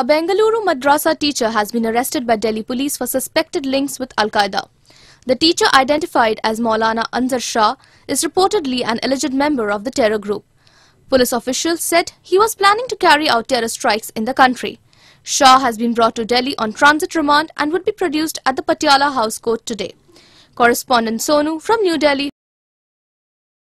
A Bengaluru madrasa teacher has been arrested by Delhi police for suspected links with Al-Qaeda. The teacher identified as Maulana Anzar Shah is reportedly an alleged member of the terror group. Police officials said he was planning to carry out terror strikes in the country. Shah has been brought to Delhi on transit remand and would be produced at the Patiala House Court today. Correspondent Sonu from New Delhi